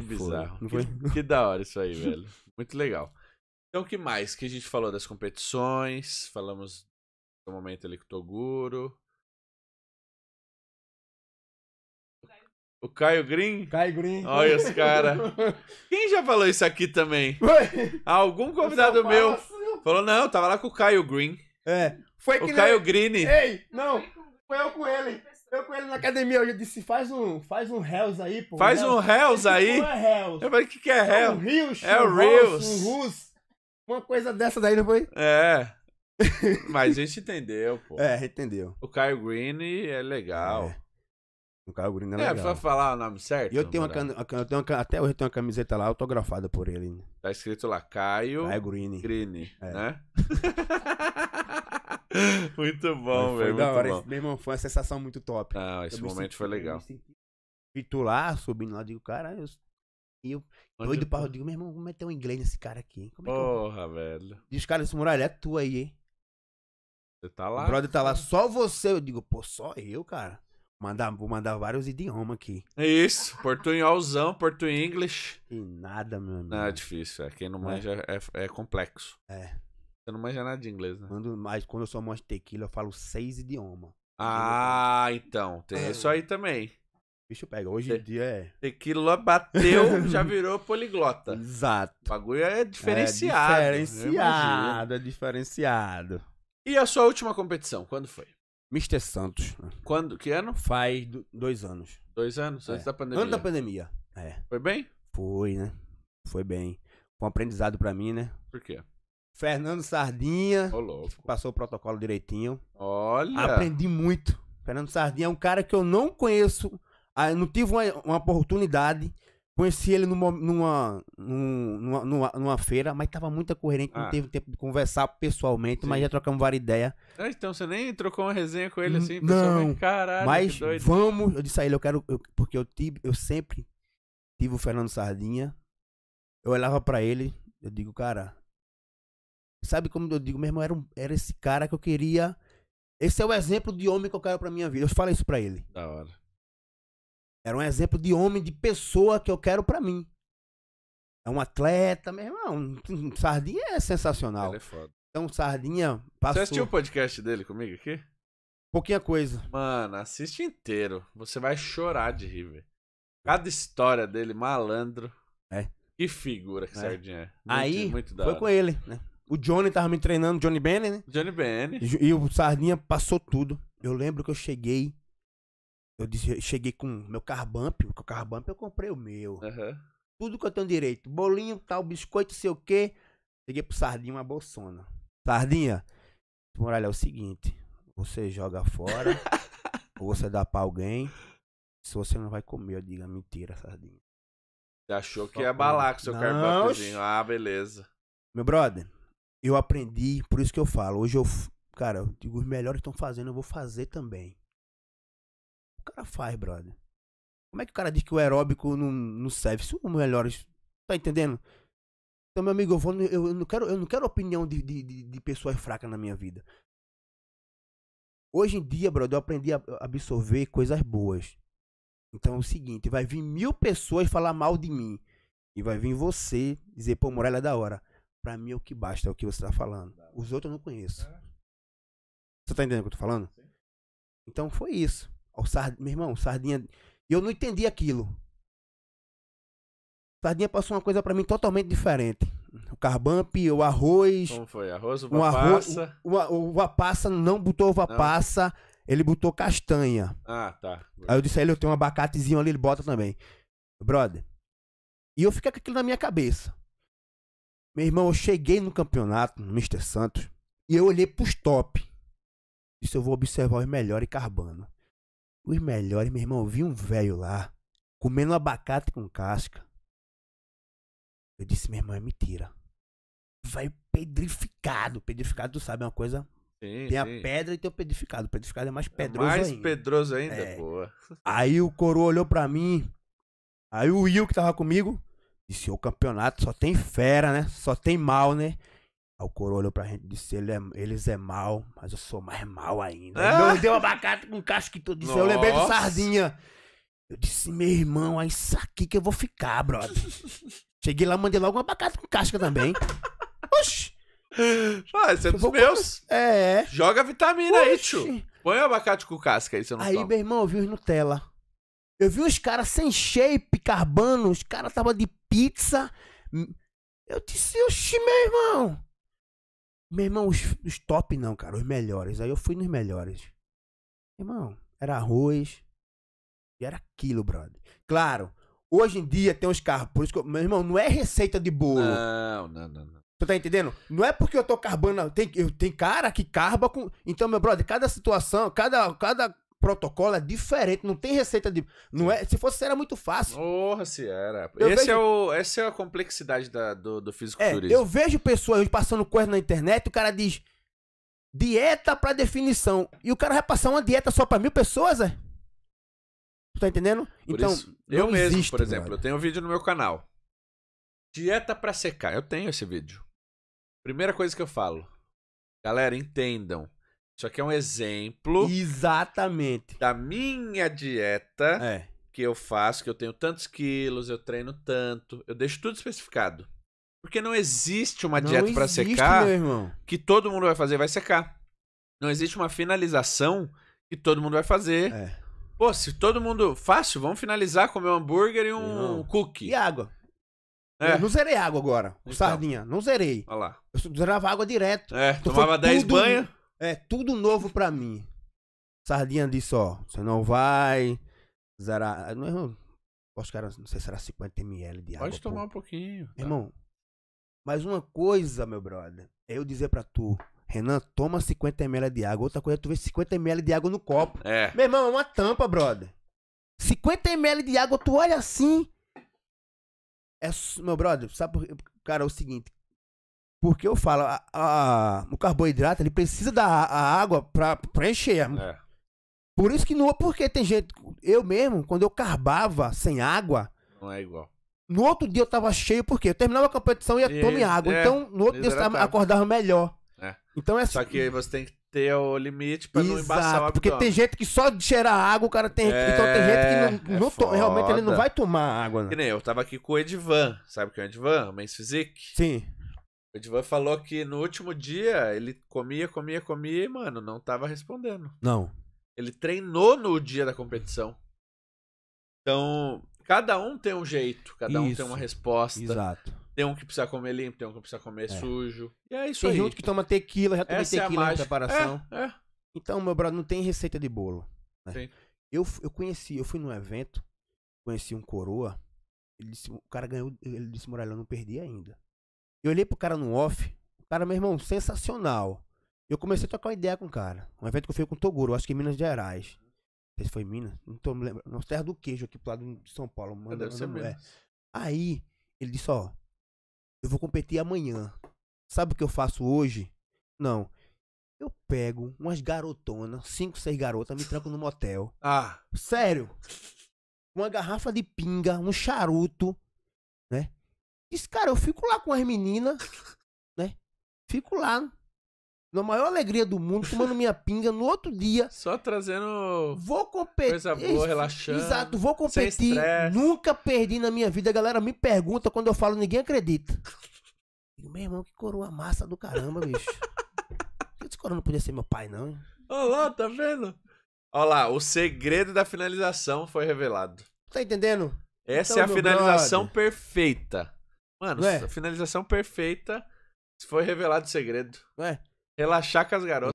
Que bizarro. Foi, foi? Que, que da hora isso aí, velho. Muito legal. Então, o que mais? Que a gente falou das competições, falamos do momento ali com o Toguro. O Caio Green? Caio Green. Olha os caras. Quem já falou isso aqui também? Algum convidado meu falou, não, tava lá com o Caio Green. É. Foi o Caio ele... Green. Ei, não, foi eu com ele. Eu com ele na academia, eu disse, faz um, faz um Hells aí, pô. Faz um Hells aí? Não é Hells. Eu falei, o que, que é Hells? É um Rios. É o Rios. Um Rus. Uma coisa dessa daí, não foi? É. Mas a gente entendeu, pô. É, entendeu. O Caio Green é legal. É. O Caio Green é, é legal. É, falar o nome certo. E eu tenho, uma, eu tenho uma, até hoje eu tenho uma camiseta lá autografada por ele. Tá escrito lá, Caio, Caio Green. Green, é. né? Muito bom, velho. Foi da hora. Bom. Meu irmão, foi uma sensação muito top. Ah, esse eu momento foi legal. Titular, subindo lá, digo, cara, eu. E eu doido pra eu digo, meu irmão, como é que tem um inglês nesse cara aqui? Hein? Como é Porra, eu... velho. Diz, cara, esse muralha é tu aí, hein? Você tá lá. O brother tá lá, só você. Eu digo, pô, só eu, cara. Mandar, vou mandar vários idiomas aqui. É isso. Portunholzão, português E nada, meu amigo. Não, é difícil. É. Quem não é? manja é. É, é complexo. É. Você não manja nada de inglês, né? mas quando eu sou mostro de tequila, eu falo seis idiomas. Ah, eu... então. Tem é. isso aí também. Bicho pega, hoje em dia é. Tequila bateu, já virou poliglota. Exato. O bagulho é, é diferenciado. É diferenciado, é diferenciado. E a sua última competição, quando foi? Mr. Santos. Quando? Que ano? Faz dois anos. Dois anos? É. Antes da pandemia. Antes da pandemia. É. Foi bem? Foi, né? Foi bem. Foi um aprendizado pra mim, né? Por quê? Fernando Sardinha. Ô, louco. Passou o protocolo direitinho. Olha. Aprendi muito. Fernando Sardinha é um cara que eu não conheço. Ah, não tive uma, uma oportunidade. Conheci ele numa, numa, numa, numa, numa feira, mas tava muito coerente, ah. não teve tempo de conversar pessoalmente, Sim. mas já trocamos várias ideias. Ah, então você nem trocou uma resenha com ele hum, assim, Não, caralho, mas vamos, eu disse a ele, eu quero, eu, porque eu, tive, eu sempre tive o Fernando Sardinha, eu olhava para ele, eu digo, cara, sabe como eu digo, meu irmão, era, um, era esse cara que eu queria. Esse é o exemplo de homem que eu quero pra minha vida. Eu falei isso pra ele. Da hora. Era um exemplo de homem, de pessoa que eu quero pra mim. É um atleta, meu irmão. Sardinha é sensacional. Ele é foda. Então, Sardinha passou... Você assistiu o podcast dele comigo aqui? Pouquinha coisa. Mano, assiste inteiro. Você vai chorar de rir, velho. Cada história dele, malandro. É. Que figura que é. Sardinha é. Muito, Aí, muito foi com ele, né? O Johnny tava me treinando, Johnny Benner, né? Johnny Benner. E, o Sardinha passou tudo. Eu lembro que eu cheguei. Eu disse, cheguei com meu carbump, porque o carbump eu comprei o meu. Uhum. Tudo que eu tenho direito. Bolinho, tal, biscoito, sei o quê. Cheguei pro Sardinha uma bolsona. Sardinha, Muralha, é o seguinte. Você joga fora, ou você dá pra alguém. Se você não vai comer, eu digo, é mentira, Sardinha. Você achou Só que ia abalar com seu carbantezinho. Ah, beleza. Meu brother, eu aprendi, por isso que eu falo. Hoje eu, cara, eu digo, os melhores estão fazendo, eu vou fazer também. O cara faz, brother. Como é que o cara diz que o aeróbico não, não serve? Se os é melhores. Tá entendendo? Então, meu amigo, eu, vou, eu, eu, não, quero, eu não quero opinião de, de, de, de pessoas fracas na minha vida. Hoje em dia, brother, eu aprendi a absorver coisas boas. Então é o seguinte, vai vir mil pessoas falar mal de mim. E vai vir você dizer, pô, Morelha é da hora. Para mim é o que basta, é o que você está falando. Tá. Os outros eu não conheço. É. Você tá entendendo o que eu tô falando? Então foi isso. O Sard... Meu irmão, Sardinha. E eu não entendi aquilo. Sardinha passou uma coisa para mim totalmente diferente. O carbamp, o arroz. Como foi? Arroz, uva o arroz, passa. O, uva passa, não botou uva não. passa, ele botou castanha. Ah, tá. Aí eu disse a ele, eu tenho um abacatezinho ali, ele bota também. Brother. E eu fiquei com aquilo na minha cabeça. Meu irmão, eu cheguei no campeonato, no Mr. Santos, e eu olhei pros top. Disse, eu vou observar os melhores carbano. Os melhores, meu irmão, eu vi um velho lá, comendo abacate com casca. Eu disse, meu irmão, é mentira. Vai pedrificado. Pedrificado, tu sabe, é uma coisa Sim, tem a pedra e tem o pedrificado. O pedrificado é mais é pedroso é mais ainda. Mais pedroso ainda, é. Aí o coroa olhou pra mim. Aí o Will, que tava comigo, disse o campeonato, só tem fera, né? Só tem mal, né? Aí o coro olhou pra gente e disse: Ele é, eles é mal, mas eu sou mais mal ainda. Ah. Meu é? deu abacate com casco que tudo. Disse, Nossa. eu lembrei do Sardinha. Eu disse: Meu irmão, é isso aqui que eu vou ficar, brother. Cheguei lá, mandei logo um abacate com casca também. Oxi! Ah, você é dos meus. É. Joga vitamina Oxi. aí, tio. Põe o abacate com casca aí, você não Aí, toma. meu irmão, eu vi os Nutella. Eu vi os caras sem shape, carbano. Os caras tava de pizza. Eu disse, oxi, meu irmão. Meu irmão, os, os top não, cara, os melhores. Aí eu fui nos melhores. Irmão, era arroz. E era aquilo, brother. Claro, hoje em dia tem uns carros. Por isso que, eu, meu irmão, não é receita de bolo. Não, não, não. não. Tu tá entendendo? Não é porque eu tô carbando. Tem, eu, tem cara que carba com. Então, meu brother, cada situação, cada, cada protocolo é diferente, não tem receita de. Não é, se fosse, era muito fácil. Porra, se era. Esse vejo... é o, essa é a complexidade da, do, do físico. É, eu vejo pessoas passando coisa na internet o cara diz dieta para definição. E o cara vai passar uma dieta só para mil pessoas, é? Tá entendendo? Por então, isso, eu mesmo, existe, por exemplo, cara. eu tenho um vídeo no meu canal. Dieta para secar. Eu tenho esse vídeo. Primeira coisa que eu falo. Galera, entendam isso aqui é um exemplo. Exatamente. Da minha dieta é. que eu faço, que eu tenho tantos quilos, eu treino tanto. Eu deixo tudo especificado. Porque não existe uma não dieta para secar que todo mundo vai fazer vai secar. Não existe uma finalização que todo mundo vai fazer. É. Pô, se todo mundo. Fácil, vamos finalizar comer um hambúrguer e um não. cookie. E água. É. Eu não zerei água agora, então. sardinha. Não zerei. Olha lá. Eu zerava água direto. É, então tomava 10 banhos. É tudo novo pra mim. Sardinha disse, ó, você não vai. Zara. Não é, acho que era, não sei se era 50 ml de água. Pode tomar pô. um pouquinho. Tá. Irmão, mas uma coisa, meu brother, é eu dizer pra tu, Renan, toma 50 ml de água. Outra coisa é tu ver 50 ml de água no copo. É. Meu irmão, é uma tampa, brother. 50 ml de água, tu olha assim. É, meu brother, sabe por Cara, é o seguinte, porque eu falo, a, a, o carboidrato ele precisa da a água para preencher. É. Por isso que não, é porque tem gente. Eu mesmo, quando eu carbava sem água. Não é igual. No outro dia eu tava cheio, porque eu terminava a competição e ia tomar água. É, então, no outro dia eu acordava melhor. É. Então é Só assim. que você tem que ter o limite pra Exato, não embaçar o Porque tem gente que só de cheirar água, o cara tem. É, então tem gente que não, é não realmente ele não vai tomar água. Né? Que nem eu tava aqui com o Edvan. Sabe o que é o Edvan? O Men's Physique. Sim. O Edvan falou que no último dia ele comia, comia, comia e, mano, não tava respondendo. Não. Ele treinou no dia da competição. Então, cada um tem um jeito, cada um tem uma resposta. Exato. Tem um que precisa comer limpo, tem um que precisa comer é. sujo. E é isso tem aí. Tem gente que toma tequila, já tomei é tequila é na preparação. É, é. Então, meu brother, não tem receita de bolo. Né? Eu, eu conheci, eu fui num evento, conheci um coroa, ele disse, o cara ganhou, ele disse, eu não perdi ainda. Eu olhei pro cara no off, o cara, meu irmão, sensacional. Eu comecei a trocar uma ideia com o cara. Um evento que eu fiz com o Toguro, acho que em Minas Gerais. Não sei se foi em Minas, não tô me lembrando. Não, Terra do Queijo, aqui pro lado de São Paulo. Manda, deve manda, é. Aí, ele disse, ó, eu vou competir amanhã. Sabe o que eu faço hoje? Não. Eu pego umas garotonas, cinco, seis garotas, me tranco no motel. Ah. Sério. Uma garrafa de pinga, um charuto, Disse, cara, eu fico lá com as meninas, né? Fico lá. Na maior alegria do mundo, tomando minha pinga no outro dia. Só trazendo. Vou competir. Coisa boa, relaxando. Exato, vou competir. Nunca perdi na minha vida. A galera me pergunta quando eu falo, ninguém acredita. meu irmão, que coroa massa do caramba, bicho. Esse coroa não podia ser meu pai, não. Olha lá, tá vendo? Olha lá, o segredo da finalização foi revelado. Tá entendendo? Essa então, é a finalização brother. perfeita. Mano, Ué? finalização perfeita. Foi revelado o segredo. Ué? Relaxar com as garotas.